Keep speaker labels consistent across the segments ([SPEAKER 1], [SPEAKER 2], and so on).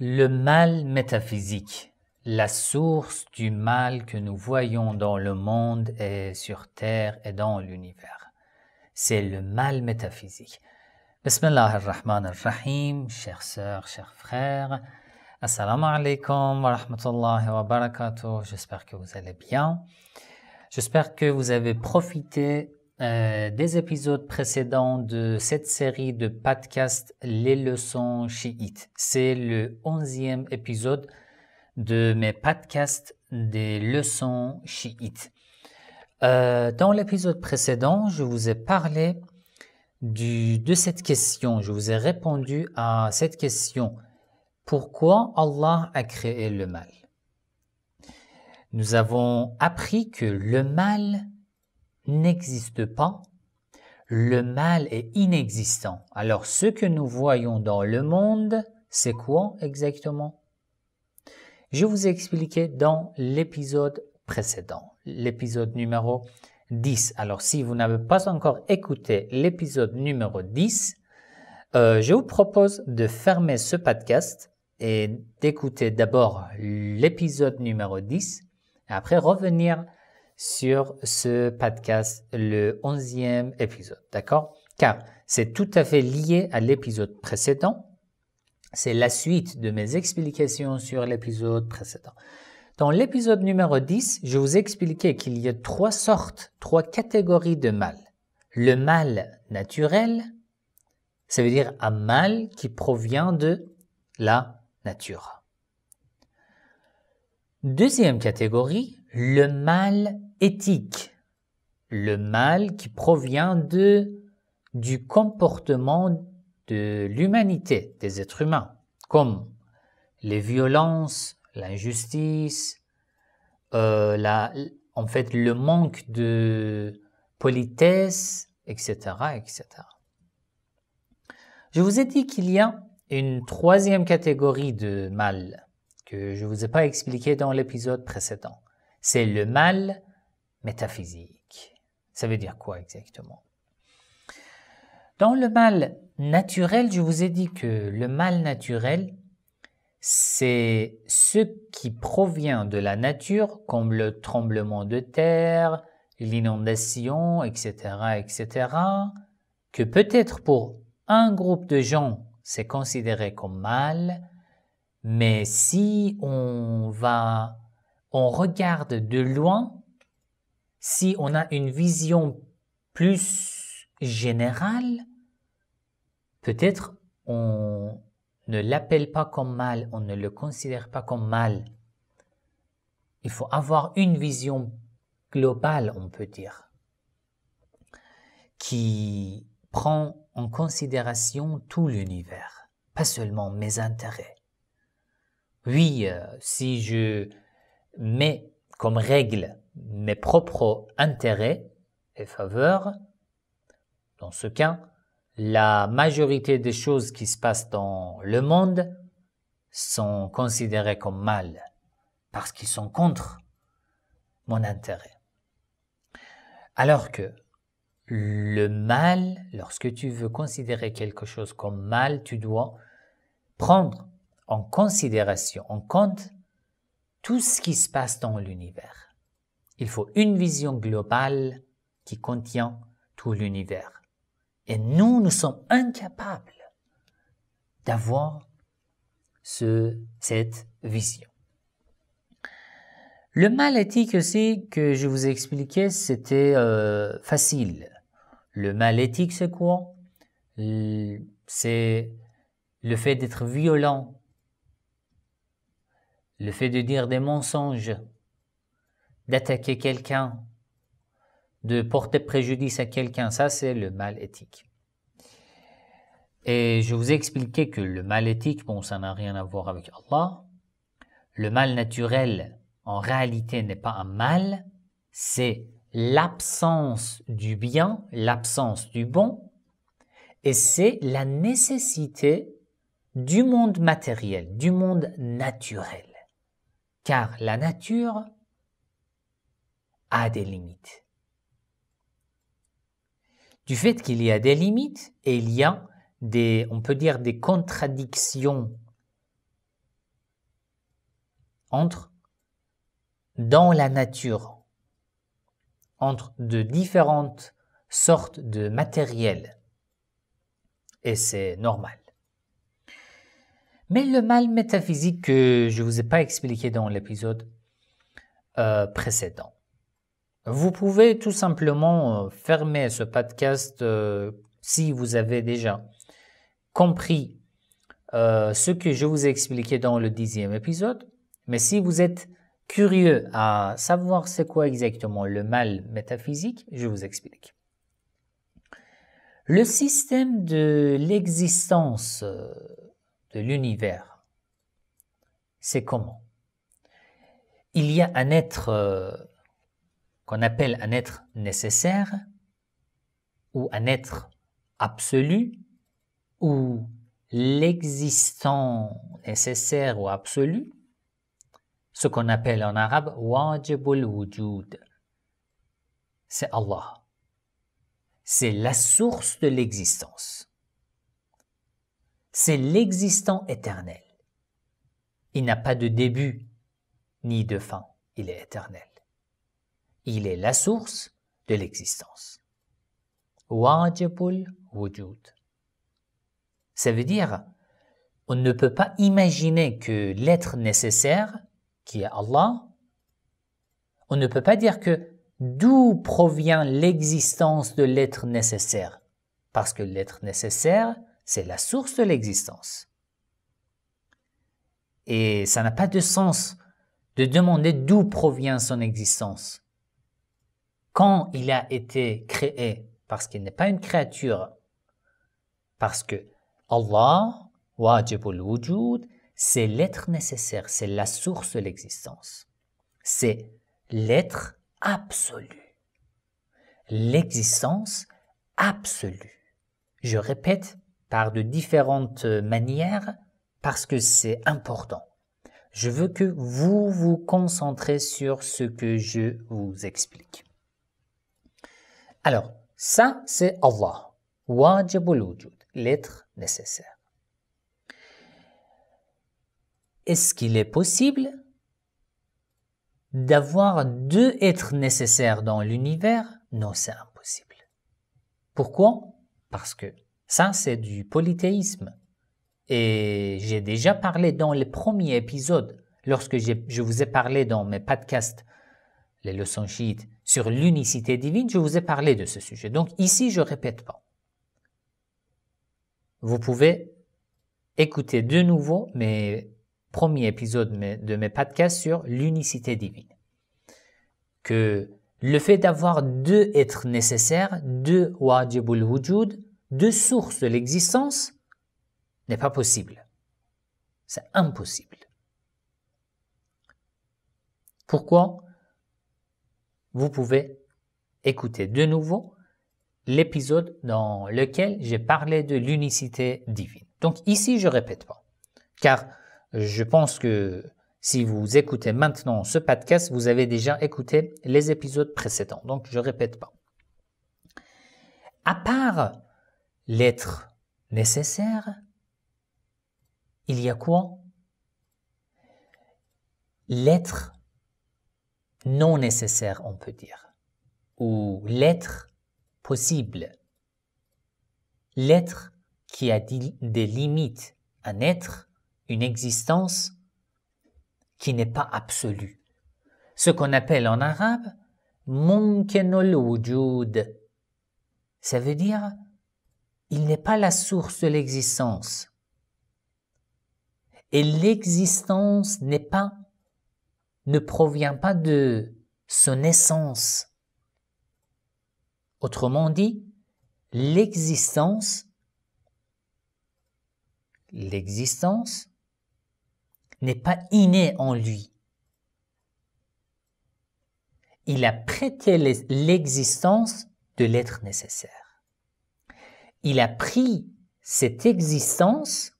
[SPEAKER 1] Le mal métaphysique. La source du mal que nous voyons dans le monde et sur Terre et dans l'univers. C'est le mal métaphysique. Bismillah ar-Rahman ar-Rahim, chères sœurs, chers frères. Assalamu alaikum wa rahmatullahi wa barakatuh. J'espère que vous allez bien. J'espère que vous avez profité euh, des épisodes précédents de cette série de podcast Les leçons chiites. C'est le onzième épisode de mes podcasts des leçons chiites. Euh, dans l'épisode précédent, je vous ai parlé de cette question. Je vous ai répondu à cette question. Pourquoi Allah a créé le mal Nous avons appris que le mal n'existe pas, le mal est inexistant. Alors ce que nous voyons dans le monde, c'est quoi exactement Je vous ai expliqué dans l'épisode précédent, l'épisode numéro 10. Alors si vous n'avez pas encore écouté l'épisode numéro 10, euh, je vous propose de fermer ce podcast et d'écouter d'abord l'épisode numéro 10, après revenir sur ce podcast, le 11e épisode, d'accord Car c'est tout à fait lié à l'épisode précédent. C'est la suite de mes explications sur l'épisode précédent. Dans l'épisode numéro 10, je vous expliquais qu'il y a trois sortes, trois catégories de mal. Le mal naturel, ça veut dire un mal qui provient de la nature. Deuxième catégorie, le mal éthique, le mal qui provient de, du comportement de l'humanité, des êtres humains, comme les violences, l'injustice, euh, en fait le manque de politesse, etc., etc. Je vous ai dit qu'il y a une troisième catégorie de mal que je ne vous ai pas expliqué dans l'épisode précédent. C'est le mal métaphysique. Ça veut dire quoi exactement Dans le mal naturel, je vous ai dit que le mal naturel, c'est ce qui provient de la nature, comme le tremblement de terre, l'inondation, etc., etc., que peut-être pour un groupe de gens, c'est considéré comme mal, mais si on va on regarde de loin, si on a une vision plus générale, peut-être on ne l'appelle pas comme mal, on ne le considère pas comme mal. Il faut avoir une vision globale, on peut dire, qui prend en considération tout l'univers, pas seulement mes intérêts. Oui, euh, si je mais comme règle mes propres intérêts et faveurs, dans ce cas, la majorité des choses qui se passent dans le monde sont considérées comme mal parce qu'ils sont contre mon intérêt. Alors que le mal, lorsque tu veux considérer quelque chose comme mal, tu dois prendre en considération, en compte tout ce qui se passe dans l'univers. Il faut une vision globale qui contient tout l'univers. Et nous, nous sommes incapables d'avoir ce, cette vision. Le mal éthique aussi que je vous expliquais, c'était euh, facile. Le mal éthique, c'est quoi C'est le fait d'être violent le fait de dire des mensonges, d'attaquer quelqu'un, de porter préjudice à quelqu'un, ça c'est le mal éthique. Et je vous ai expliqué que le mal éthique, bon, ça n'a rien à voir avec Allah. Le mal naturel, en réalité, n'est pas un mal, c'est l'absence du bien, l'absence du bon, et c'est la nécessité du monde matériel, du monde naturel car la nature a des limites. Du fait qu'il y a des limites il y a des, on peut dire, des contradictions entre dans la nature, entre de différentes sortes de matériel. Et c'est normal. Mais le mal métaphysique que je ne vous ai pas expliqué dans l'épisode euh, précédent. Vous pouvez tout simplement euh, fermer ce podcast euh, si vous avez déjà compris ce que je vous ai expliqué dans le dixième épisode. Mais si vous êtes curieux à savoir c'est quoi exactement le mal métaphysique, je vous explique. Le système de l'existence l'univers. C'est comment Il y a un être euh, qu'on appelle un être nécessaire ou un être absolu ou l'existant nécessaire ou absolu, ce qu'on appelle en arabe wajibul wujud. C'est Allah. C'est la source de l'existence c'est l'existant éternel. Il n'a pas de début ni de fin, il est éternel. Il est la source de l'existence. wujud. Ça veut dire, on ne peut pas imaginer que l'être nécessaire, qui est Allah, on ne peut pas dire que d'où provient l'existence de l'être nécessaire, parce que l'être nécessaire c'est la source de l'existence. Et ça n'a pas de sens de demander d'où provient son existence. Quand il a été créé, parce qu'il n'est pas une créature, parce que Allah, wajibul wujud, c'est l'être nécessaire, c'est la source de l'existence. C'est l'être absolu. L'existence absolue. Je répète, par de différentes manières parce que c'est important. Je veux que vous vous concentrez sur ce que je vous explique. Alors, ça, c'est Allah. Wajibul wujud, l'être nécessaire. Est-ce qu'il est possible d'avoir deux êtres nécessaires dans l'univers Non, c'est impossible. Pourquoi Parce que ça, c'est du polythéisme. Et j'ai déjà parlé dans le premier épisode, lorsque je vous ai parlé dans mes podcasts, les leçons chiites, sur l'unicité divine, je vous ai parlé de ce sujet. Donc ici, je ne répète pas. Vous pouvez écouter de nouveau mes premiers épisodes de mes podcasts sur l'unicité divine. Que le fait d'avoir deux êtres nécessaires, deux wajibul wujud, deux sources de l'existence n'est pas possible. C'est impossible. Pourquoi Vous pouvez écouter de nouveau l'épisode dans lequel j'ai parlé de l'unicité divine. Donc ici, je répète pas, car je pense que si vous écoutez maintenant ce podcast, vous avez déjà écouté les épisodes précédents. Donc je répète pas. À part l'être nécessaire, il y a quoi L'être non nécessaire, on peut dire, ou l'être possible, l'être qui a des limites, un être, une existence qui n'est pas absolue. Ce qu'on appelle en arabe mumkin ça veut dire il n'est pas la source de l'existence. Et l'existence n'est pas, ne provient pas de son essence. Autrement dit, l'existence, l'existence n'est pas innée en lui. Il a prêté l'existence de l'être nécessaire il a pris cette existence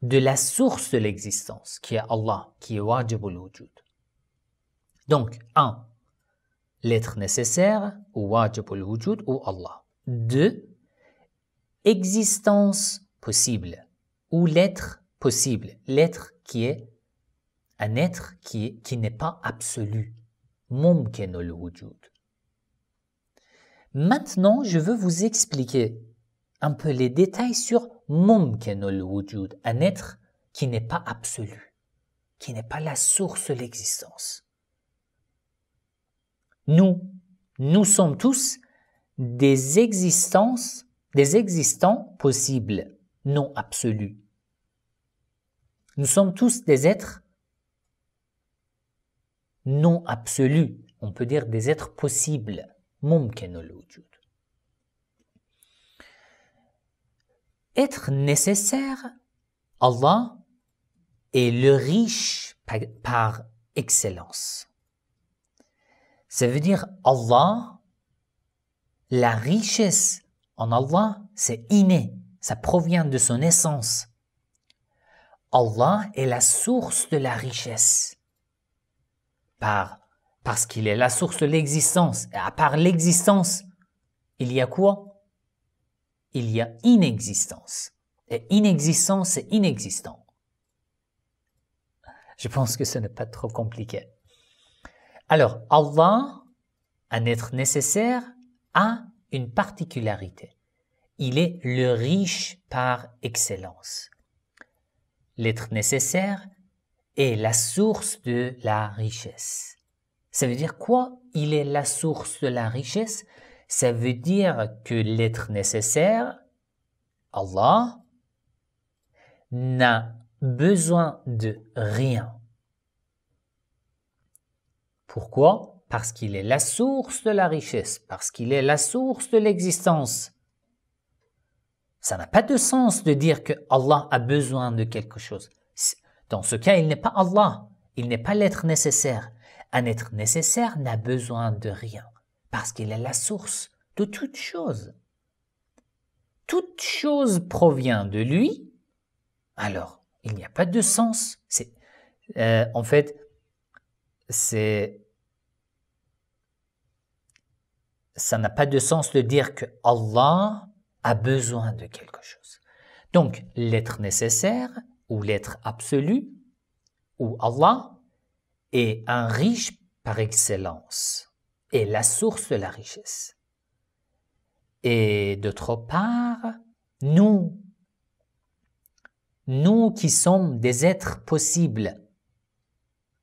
[SPEAKER 1] de la source de l'existence, qui est Allah, qui est Wajibul Wujud. Donc, un, l'être nécessaire, ou Wajibul Wujud, ou Allah. Deux, existence possible, ou l'être possible, l'être qui est un être qui, qui n'est pas absolu. al Wujud. Maintenant, je veux vous expliquer un peu les détails sur mumkenul un être qui n'est pas absolu, qui n'est pas la source de l'existence. Nous, nous sommes tous des existences, des existants possibles, non absolus. Nous sommes tous des êtres non absolus, on peut dire des êtres possibles, mumkenul être nécessaire, Allah est le riche par excellence. Ça veut dire Allah, la richesse en Allah, c'est inné, ça provient de son essence. Allah est la source de la richesse. Par, parce qu'il est la source de l'existence. Et à part l'existence, il y a quoi il y a inexistence. Et inexistence, c'est inexistant. Je pense que ce n'est pas trop compliqué. Alors, Allah, un être nécessaire, a une particularité. Il est le riche par excellence. L'être nécessaire est la source de la richesse. Ça veut dire quoi Il est la source de la richesse ça veut dire que l'être nécessaire, Allah, n'a besoin de rien. Pourquoi Parce qu'il est la source de la richesse, parce qu'il est la source de l'existence. Ça n'a pas de sens de dire que Allah a besoin de quelque chose. Dans ce cas, il n'est pas Allah, il n'est pas l'être nécessaire. Un être nécessaire n'a besoin de rien parce qu'il est la source de toute chose. Toute chose provient de lui, alors il n'y a pas de sens. Euh, en fait, c'est ça n'a pas de sens de dire que Allah a besoin de quelque chose. Donc, l'être nécessaire ou l'être absolu ou Allah est un riche par excellence est la source de la richesse. Et d'autre part, nous, nous qui sommes des êtres possibles,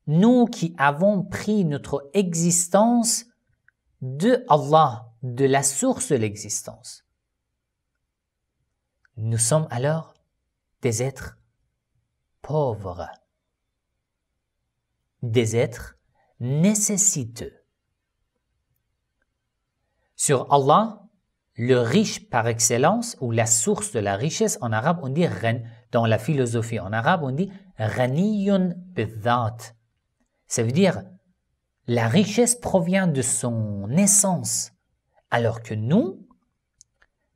[SPEAKER 1] nous qui avons pris notre existence de Allah, de la source de l'existence. Nous sommes alors des êtres pauvres, des êtres nécessiteux. Sur Allah, le riche par excellence ou la source de la richesse, en arabe on dit ren. Dans la philosophie en arabe on dit raniyun bidhat. Ça veut dire la richesse provient de son essence. Alors que nous,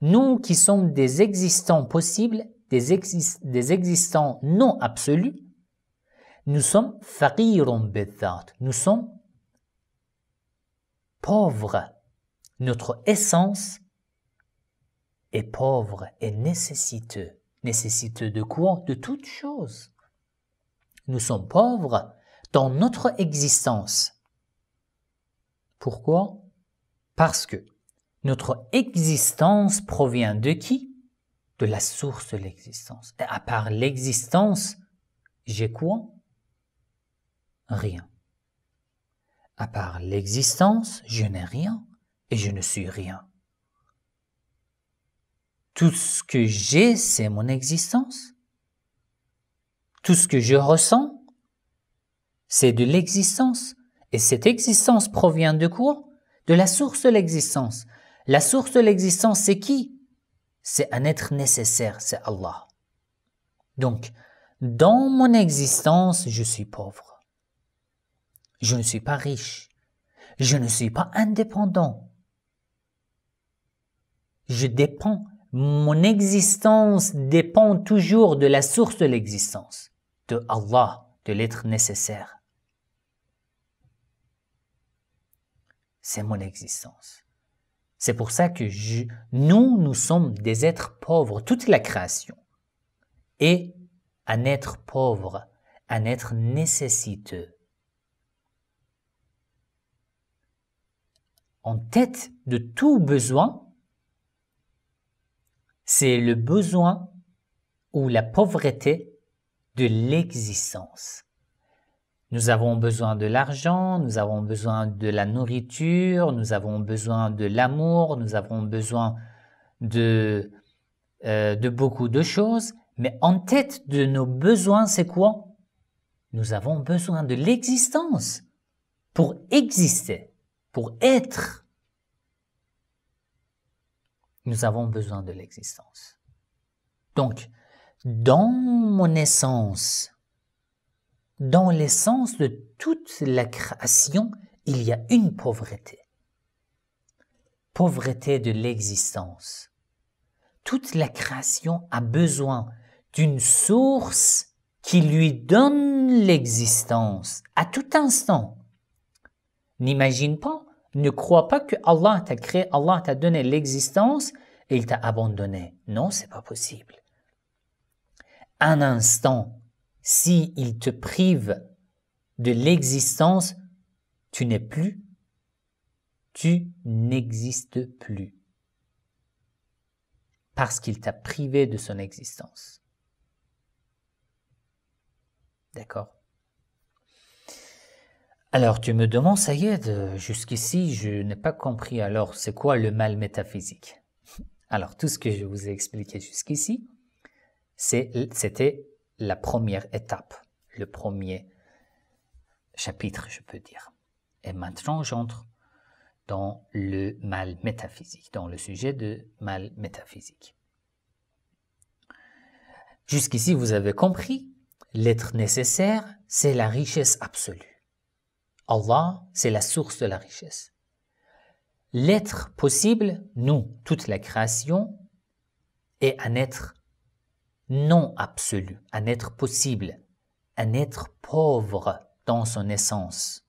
[SPEAKER 1] nous qui sommes des existants possibles, des, existants non absolus, nous sommes faqirun bidhat. Nous sommes pauvres notre essence est pauvre et nécessiteux. Nécessiteux de quoi De toutes choses. Nous sommes pauvres dans notre existence. Pourquoi Parce que notre existence provient de qui De la source de l'existence. à part l'existence, j'ai quoi Rien. À part l'existence, je n'ai rien et je ne suis rien. Tout ce que j'ai, c'est mon existence. Tout ce que je ressens, c'est de l'existence. Et cette existence provient de quoi De la source de l'existence. La source de l'existence, c'est qui C'est un être nécessaire, c'est Allah. Donc, dans mon existence, je suis pauvre. Je ne suis pas riche. Je ne suis pas indépendant. Je dépends. Mon existence dépend toujours de la source de l'existence, de Allah, de l'être nécessaire. C'est mon existence. C'est pour ça que nous, nous sommes des êtres pauvres, toute la création, et un être pauvre, un être nécessiteux. En tête de tout besoin, c'est le besoin ou la pauvreté de l'existence. Nous avons besoin de l'argent, nous avons besoin de la nourriture, nous avons besoin de l'amour, nous avons besoin de, euh, de beaucoup de choses, mais en tête de nos besoins, c'est quoi Nous avons besoin de l'existence pour exister, pour être nous avons besoin de l'existence. Donc, dans mon essence, dans l'essence de toute la création, il y a une pauvreté. Pauvreté de l'existence. Toute la création a besoin d'une source qui lui donne l'existence à tout instant. N'imagine pas ne crois pas que Allah t'a créé, Allah t'a donné l'existence et il t'a abandonné. Non, c'est pas possible. Un instant, si il te prive de l'existence, tu n'es plus, tu n'existes plus. Parce qu'il t'a privé de son existence. D'accord alors tu me demandes, ça y est jusqu'ici je n'ai pas compris alors c'est quoi le mal métaphysique. Alors tout ce que je vous ai expliqué jusqu'ici, c'était la première étape, le premier chapitre, je peux dire. Et maintenant j'entre dans le mal métaphysique, dans le sujet de mal métaphysique. Jusqu'ici, vous avez compris, l'être nécessaire, c'est la richesse absolue. Allah, c'est la source de la richesse. L'être possible, nous, toute la création, est un être non absolu, un être possible, un être pauvre dans son essence,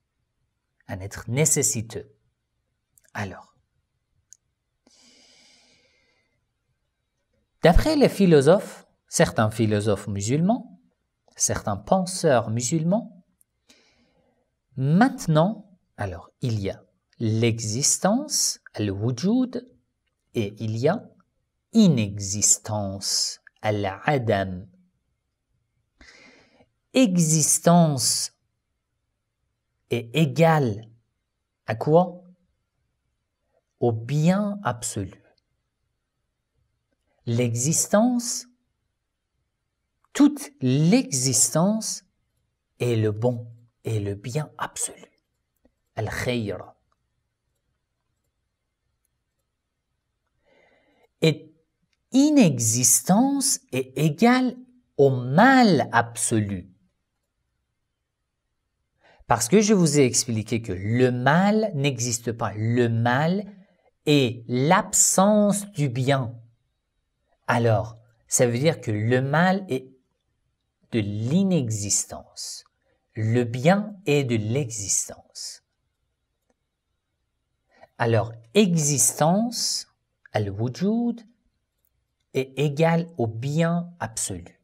[SPEAKER 1] un être nécessiteux. Alors, D'après les philosophes, certains philosophes musulmans, certains penseurs musulmans, Maintenant, alors, il y a l'existence, al-wujud, et il y a inexistence, al-adam. Existence est égale à quoi Au bien absolu. L'existence, toute l'existence est le bon et le bien absolu. Al-khayr. Et inexistence est égale au mal absolu. Parce que je vous ai expliqué que le mal n'existe pas. Le mal est l'absence du bien. Alors, ça veut dire que le mal est de l'inexistence le bien est de l'existence. Alors, existence, al-wujud, est égal au bien absolu.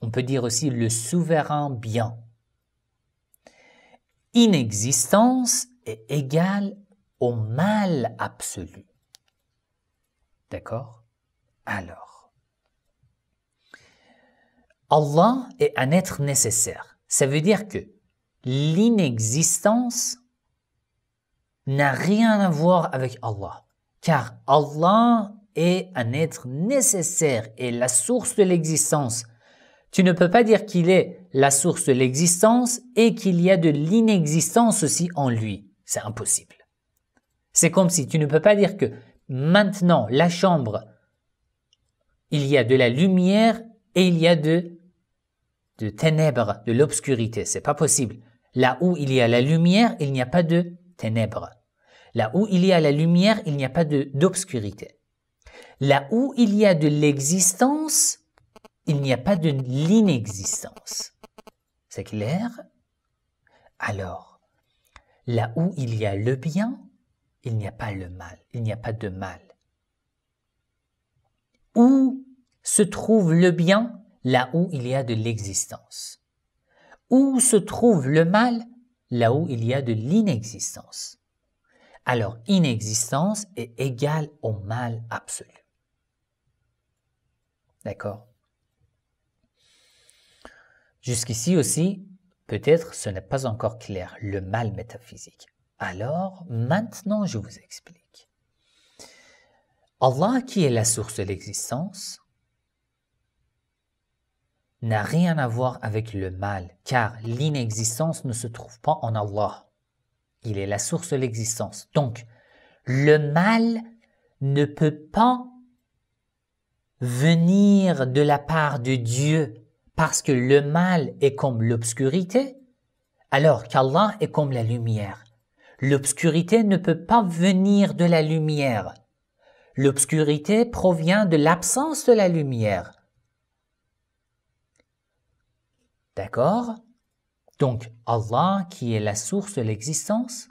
[SPEAKER 1] On peut dire aussi le souverain bien. Inexistence est égale au mal absolu. D'accord Alors, Allah est un être nécessaire. Ça veut dire que l'inexistence n'a rien à voir avec Allah, car Allah est un être nécessaire et la source de l'existence. Tu ne peux pas dire qu'il est la source de l'existence et qu'il y a de l'inexistence aussi en lui. C'est impossible. C'est comme si tu ne peux pas dire que maintenant, la chambre, il y a de la lumière et il y a de de ténèbres, de l'obscurité. C'est pas possible. Là où il y a la lumière, il n'y a pas de ténèbres. Là où il y a la lumière, il n'y a pas d'obscurité. Là où il y a de l'existence, il n'y a pas de l'inexistence. C'est clair Alors, là où il y a le bien, il n'y a pas le mal, il n'y a pas de mal. Où se trouve le bien là où il y a de l'existence. Où se trouve le mal Là où il y a de l'inexistence. Alors, inexistence est égale au mal absolu. D'accord Jusqu'ici aussi, peut-être ce n'est pas encore clair, le mal métaphysique. Alors, maintenant, je vous explique. Allah, qui est la source de l'existence, n'a rien à voir avec le mal, car l'inexistence ne se trouve pas en Allah. Il est la source de l'existence. Donc, le mal ne peut pas venir de la part de Dieu, parce que le mal est comme l'obscurité, alors qu'Allah est comme la lumière. L'obscurité ne peut pas venir de la lumière. L'obscurité provient de l'absence de la lumière. D'accord Donc Allah, qui est la source de l'existence,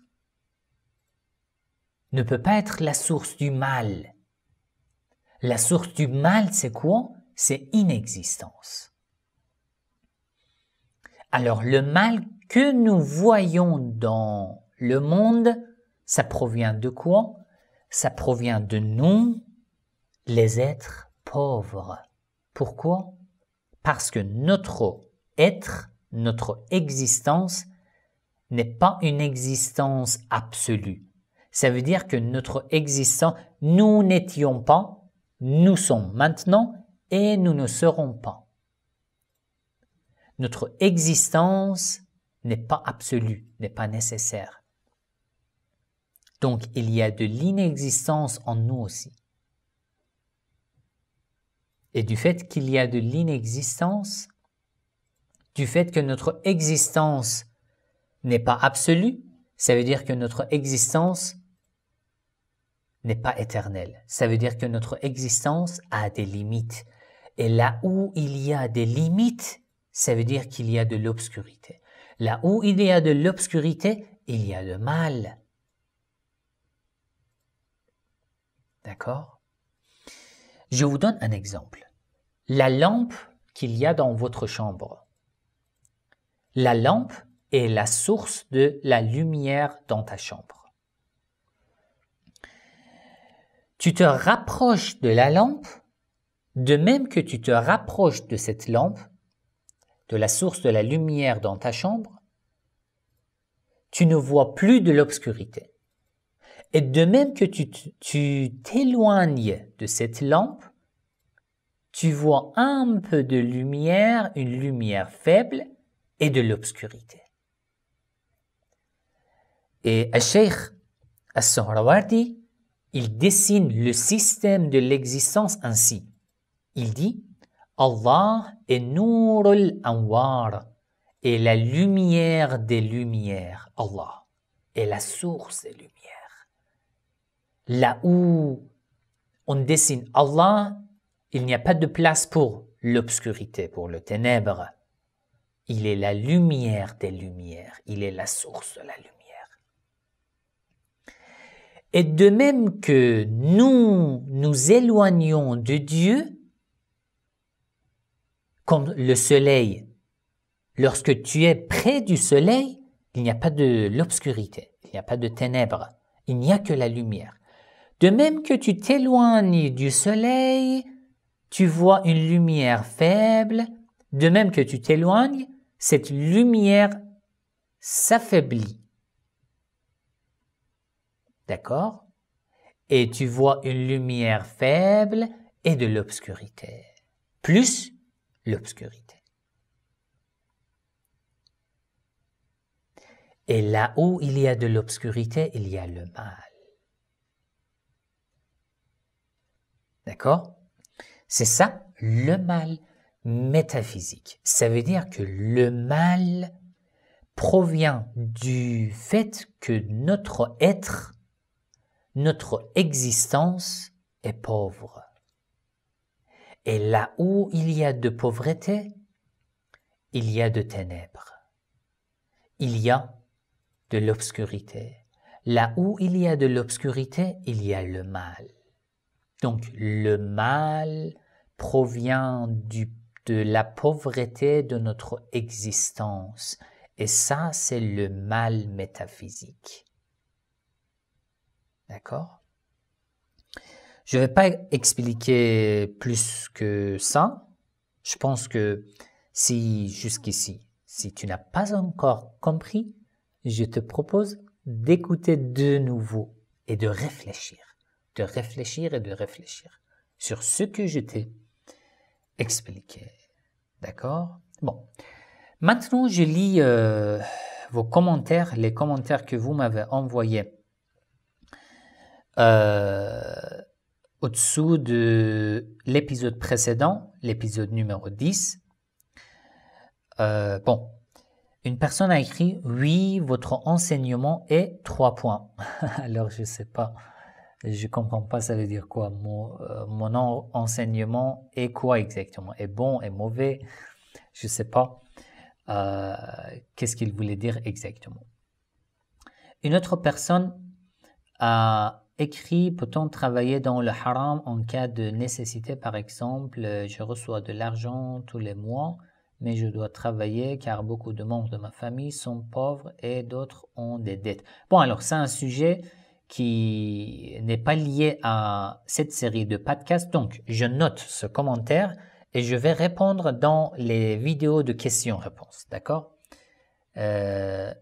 [SPEAKER 1] ne peut pas être la source du mal. La source du mal, c'est quoi C'est inexistence. Alors le mal que nous voyons dans le monde, ça provient de quoi Ça provient de nous, les êtres pauvres. Pourquoi Parce que notre être, notre existence, n'est pas une existence absolue. Ça veut dire que notre existence, nous n'étions pas, nous sommes maintenant et nous ne serons pas. Notre existence n'est pas absolue, n'est pas nécessaire. Donc il y a de l'inexistence en nous aussi. Et du fait qu'il y a de l'inexistence, du fait que notre existence n'est pas absolue, ça veut dire que notre existence n'est pas éternelle. Ça veut dire que notre existence a des limites. Et là où il y a des limites, ça veut dire qu'il y a de l'obscurité. Là où il y a de l'obscurité, il y a le mal. D'accord Je vous donne un exemple. La lampe qu'il y a dans votre chambre, la lampe est la source de la lumière dans ta chambre. Tu te rapproches de la lampe, de même que tu te rapproches de cette lampe, de la source de la lumière dans ta chambre, tu ne vois plus de l'obscurité. Et de même que tu t'éloignes de cette lampe, tu vois un peu de lumière, une lumière faible, et de l'obscurité. Et Al-Sheikh al il dessine le système de l'existence ainsi. Il dit Allah est Nur al-Anwar, est la lumière des lumières. Allah est la source des lumières. Là où on dessine Allah, il n'y a pas de place pour l'obscurité, pour le ténèbre. Il est la lumière des lumières. Il est la source de la lumière. Et de même que nous nous éloignons de Dieu, comme le soleil, lorsque tu es près du soleil, il n'y a pas de l'obscurité, il n'y a pas de ténèbres, il n'y a que la lumière. De même que tu t'éloignes du soleil, tu vois une lumière faible, de même que tu t'éloignes, cette lumière s'affaiblit. D'accord Et tu vois une lumière faible et de l'obscurité. Plus l'obscurité. Et là où il y a de l'obscurité, il y a le mal. D'accord C'est ça, le mal métaphysique. Ça veut dire que le mal provient du fait que notre être, notre existence est pauvre. Et là où il y a de pauvreté, il y a de ténèbres. Il y a de l'obscurité. Là où il y a de l'obscurité, il y a le mal. Donc le mal provient du de la pauvreté de notre existence. Et ça, c'est le mal métaphysique. D'accord Je ne vais pas expliquer plus que ça. Je pense que si jusqu'ici, si tu n'as pas encore compris, je te propose d'écouter de nouveau et de réfléchir, de réfléchir et de réfléchir sur ce que je t'ai expliquer. D'accord Bon. Maintenant, je lis euh, vos commentaires, les commentaires que vous m'avez envoyés euh, au-dessous de l'épisode précédent, l'épisode numéro 10. Euh, bon, une personne a écrit Oui, votre enseignement est 3 points. Alors, je ne sais pas je comprends pas ça veut dire quoi. Mon, euh, enseignement est quoi exactement Est bon, est mauvais Je sais pas. Euh, qu'est-ce qu'il voulait dire exactement Une autre personne a écrit peut-on travailler dans le haram en cas de nécessité Par exemple, euh, je reçois de l'argent tous les mois, mais je dois travailler car beaucoup de membres de ma famille sont pauvres et d'autres ont des dettes. Bon, alors c'est un sujet qui n'est pas lié à cette série de podcasts. Donc, je note ce commentaire et je vais répondre dans les vidéos de questions-réponses. D'accord euh,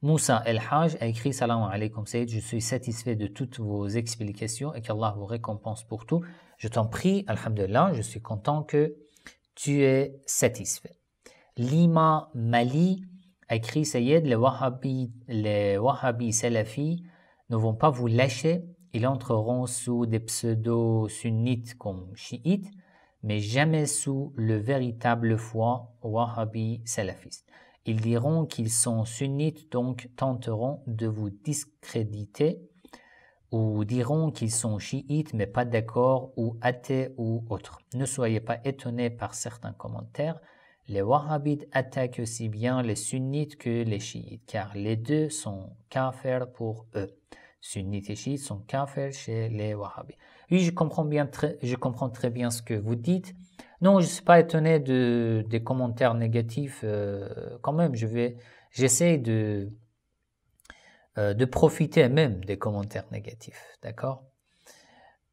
[SPEAKER 1] Moussa El Haj a écrit Salam alaikum Sayyid, je suis satisfait de toutes vos explications et qu'Allah vous récompense pour tout. Je t'en prie, Alhamdulillah, je suis content que tu es satisfait. Lima Mali a écrit Sayyid, les wahhabis les Wahhabi Salafis ne vont pas vous lâcher. Ils entreront sous des pseudo-sunnites comme chiites, mais jamais sous le véritable foi wahhabi salafiste. Ils diront qu'ils sont sunnites, donc tenteront de vous discréditer, ou diront qu'ils sont chiites, mais pas d'accord, ou athées ou autres. Ne soyez pas étonnés par certains commentaires les wahhabites attaquent aussi bien les sunnites que les chiites, car les deux sont kafirs pour eux. Sunnites et chiites sont kafirs chez les wahhabites. Oui, je comprends, bien très, je comprends très bien ce que vous dites. Non, je ne suis pas étonné de, des commentaires négatifs euh, quand même. Je vais, j'essaie de, euh, de profiter même des commentaires négatifs, d'accord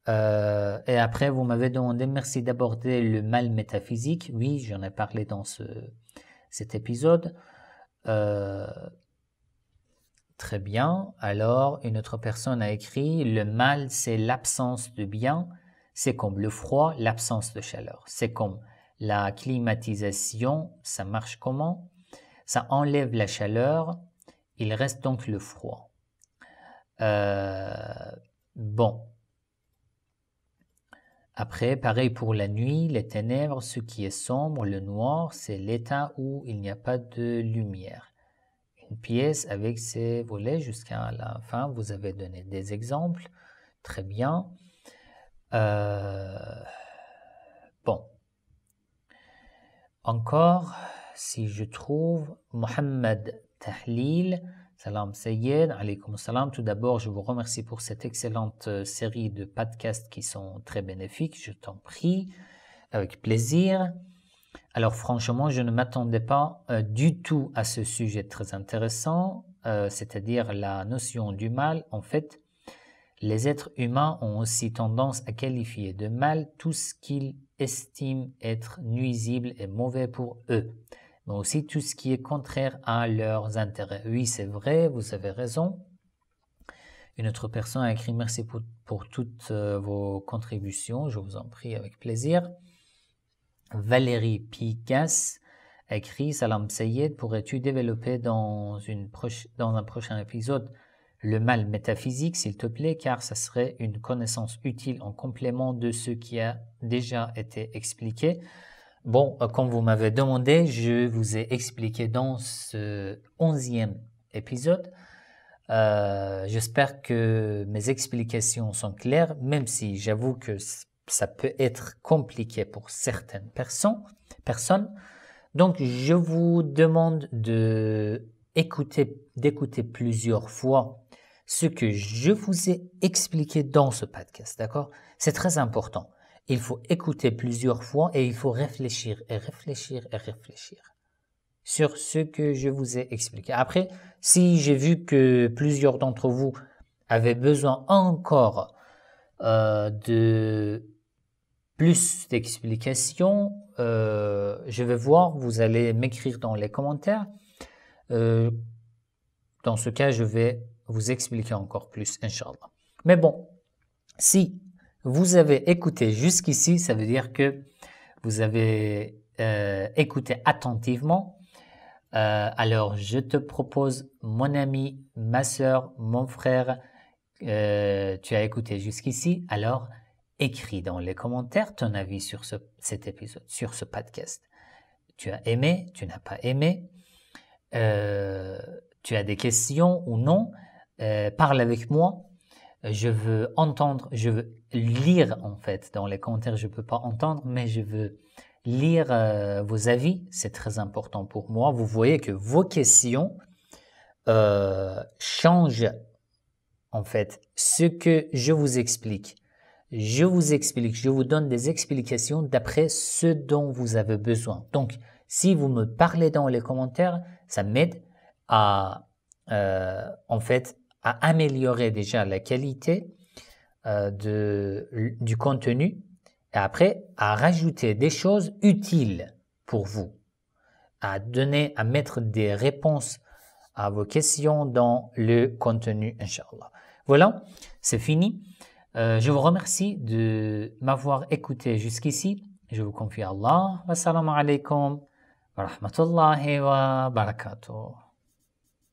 [SPEAKER 1] euh, et après, vous m'avez demandé merci d'aborder le mal métaphysique. Oui, j'en ai parlé dans ce, cet épisode. Euh, très bien. Alors, une autre personne a écrit, le mal, c'est l'absence de bien. C'est comme le froid, l'absence de chaleur. C'est comme la climatisation, ça marche comment Ça enlève la chaleur, il reste donc le froid. Euh, bon, après, pareil pour la nuit, les ténèbres, ce qui est sombre, le noir, c'est l'état où il n'y a pas de lumière. Une pièce avec ses volets jusqu'à la fin, vous avez donné des exemples. Très bien. Euh, bon. Encore, si je trouve Mohamed Tahlil, Salam yed, alaykoum salam. Tout d'abord, je vous remercie pour cette excellente euh, série de podcasts qui sont très bénéfiques. Je t'en prie, avec plaisir. Alors franchement, je ne m'attendais pas euh, du tout à ce sujet très intéressant, euh, c'est-à-dire la notion du mal. En fait, les êtres humains ont aussi tendance à qualifier de mal tout ce qu'ils estiment être nuisible et mauvais pour eux mais aussi tout ce qui est contraire à leurs intérêts. Oui, c'est vrai, vous avez raison. Une autre personne a écrit merci pour, toutes euh, vos contributions, je vous en prie avec plaisir. Valérie Picasse écrit Salam Sayed, pourrais-tu développer dans, dans un prochain épisode le mal métaphysique, s'il te plaît, car ça serait une connaissance utile en complément de ce qui a déjà été expliqué. Bon, euh, comme vous m'avez demandé, je vous ai expliqué dans ce onzième épisode. Euh, j'espère que mes explications sont claires, même si j'avoue que ça peut être compliqué pour certaines personnes. Donc, je vous demande de d'écouter plusieurs fois ce que je vous ai expliqué dans ce podcast, d'accord C'est très important il faut écouter plusieurs fois et il faut réfléchir et réfléchir et réfléchir sur ce que je vous ai expliqué. Après, si j'ai vu que plusieurs d'entre vous avaient besoin encore euh, de plus d'explications, euh, je vais voir, vous allez m'écrire dans les commentaires. Euh, dans ce cas, je vais vous expliquer encore plus, Inch'Allah. Mais bon, si vous avez écouté jusqu'ici, ça veut dire que vous avez euh, écouté attentivement. Euh, alors, je te propose mon ami, ma soeur, mon frère. Euh, tu as écouté jusqu'ici. Alors, écris dans les commentaires ton avis sur cet épisode, sur ce podcast. Tu as aimé, tu n'as pas aimé. tu as des questions ou non. parle avec moi je veux entendre, je veux lire en fait. Dans les commentaires, je ne peux pas entendre, mais je veux lire euh, vos avis. C'est très important pour moi. Vous voyez que vos questions euh, changent en fait ce que je vous explique. Je vous explique, je vous donne des explications d'après ce dont vous avez besoin. Donc, si vous me parlez dans les commentaires, ça m'aide à euh, en fait à améliorer déjà la qualité euh, de, du contenu et après à rajouter des choses utiles pour vous, à donner, à mettre des réponses à vos questions dans le contenu, Inch'Allah. Voilà, c'est fini. Euh, je vous remercie de m'avoir écouté jusqu'ici. Je vous confie à Allah. Wassalamu alaikum wa rahmatullahi wa barakatuh.